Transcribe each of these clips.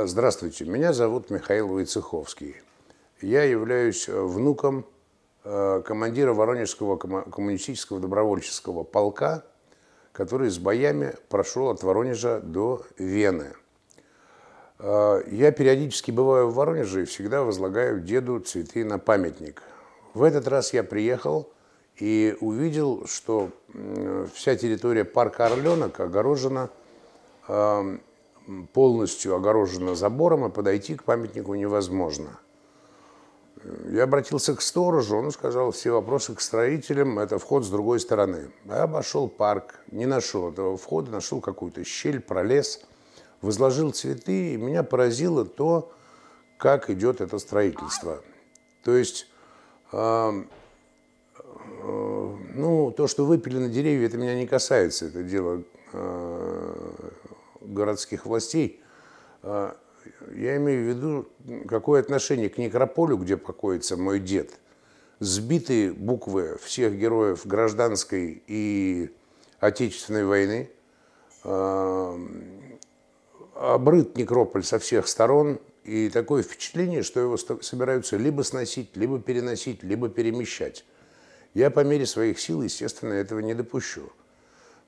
Э, здравствуйте, меня зовут Михаил Войцеховский. Я являюсь э, внуком э, командира Воронежского коммунистического добровольческого полка, который с боями прошел от Воронежа до Вены. Я периодически бываю в Воронеже и всегда возлагаю деду цветы на памятник. В этот раз я приехал и увидел, что вся территория парка Орленок огорожена эм, полностью огорожена забором, и а подойти к памятнику невозможно. Я обратился к сторожу, он сказал, все вопросы к строителям, это вход с другой стороны. Я обошел парк, не нашел этого входа, нашел какую-то щель, пролез, возложил цветы, и меня поразило то, как идет это строительство. То есть, э, э, ну, то, что выпили на деревья, это меня не касается, это дело э, городских властей. А, я имею в виду, какое отношение к некрополю, где покоится мой дед. сбитые буквы всех героев гражданской и отечественной войны. А, обрыт некрополь со всех сторон. И такое впечатление, что его собираются либо сносить, либо переносить, либо перемещать. Я по мере своих сил, естественно, этого не допущу.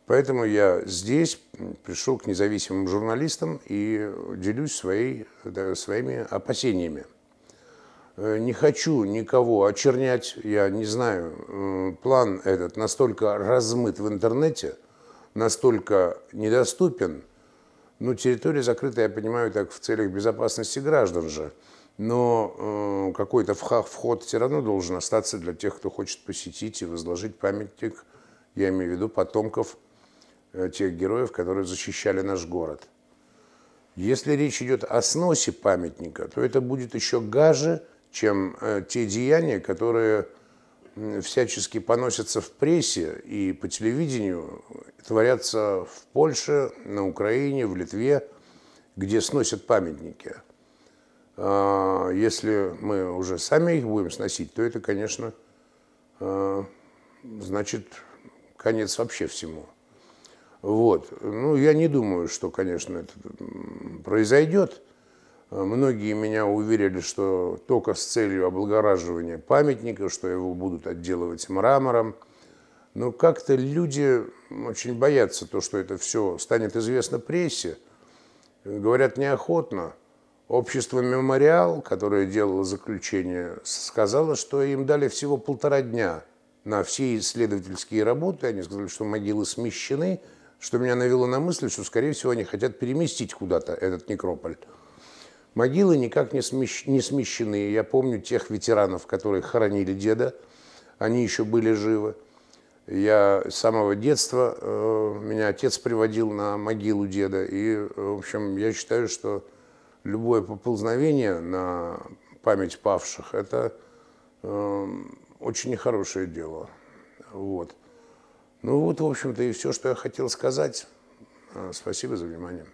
Поэтому я здесь пришел к независимым журналистам и делюсь своей, да, своими опасениями. Э, не хочу никого очернять, я не знаю, план этот настолько размыт в интернете, настолько недоступен, ну, территория закрыта, я понимаю, так в целях безопасности граждан же, но э, какой-то вход все равно должен остаться для тех, кто хочет посетить и возложить памятник, я имею в виду потомков Э, тех героев, которые защищали наш город. Если речь идет о сносе памятника, то это будет еще гаже, чем э, те деяния, которые всячески поносятся в прессе и по телевидению, творятся в Польше, на Украине, в Литве, где сносят памятники. А, если мы уже сами их будем сносить, то это, конечно, э, значит конец вообще всему. Вот. Ну, я не думаю, что, конечно, это произойдет. Многие меня уверили, что только с целью облагораживания памятника, что его будут отделывать мрамором. Но как-то люди очень боятся то, что это все станет известно прессе. Говорят неохотно. Общество «Мемориал», которое делало заключение, сказало, что им дали всего полтора дня на все исследовательские работы. Они сказали, что могилы смещены – что меня навело на мысль, что, скорее всего, они хотят переместить куда-то этот некрополь. Могилы никак не, смещ... не смещены. Я помню тех ветеранов, которые хоронили деда, они еще были живы. Я с самого детства, э, меня отец приводил на могилу деда. И, э, в общем, я считаю, что любое поползновение на память павших – это э, очень нехорошее дело. Вот. Ну вот, в общем-то, и все, что я хотел сказать. А, спасибо за внимание.